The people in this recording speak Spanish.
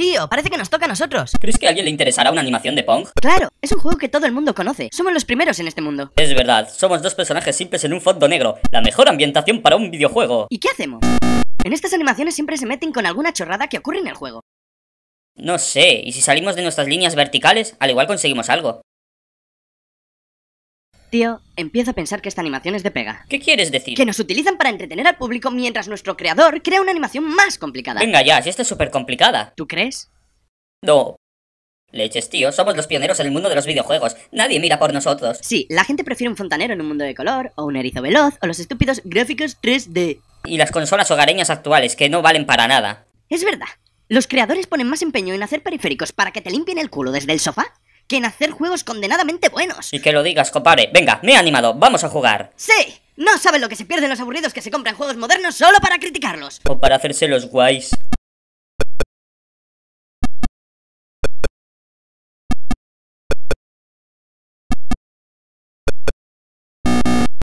Tío, parece que nos toca a nosotros. ¿Crees que a alguien le interesará una animación de Pong? Claro, es un juego que todo el mundo conoce. Somos los primeros en este mundo. Es verdad, somos dos personajes simples en un fondo negro. La mejor ambientación para un videojuego. ¿Y qué hacemos? En estas animaciones siempre se meten con alguna chorrada que ocurre en el juego. No sé, y si salimos de nuestras líneas verticales, al igual conseguimos algo. Tío, empiezo a pensar que esta animación es de pega. ¿Qué quieres decir? Que nos utilizan para entretener al público mientras nuestro creador crea una animación más complicada. Venga ya, si esta es súper complicada. ¿Tú crees? No, Leches, tío, somos los pioneros en el mundo de los videojuegos. Nadie mira por nosotros. Sí, la gente prefiere un fontanero en un mundo de color, o un erizo veloz, o los estúpidos gráficos 3D. Y las consolas hogareñas actuales, que no valen para nada. Es verdad. Los creadores ponen más empeño en hacer periféricos para que te limpien el culo desde el sofá que en hacer juegos condenadamente buenos. Y que lo digas, compadre. Venga, me he animado, vamos a jugar. Sí, no saben lo que se pierden los aburridos que se compran juegos modernos solo para criticarlos. O para hacerse los guays.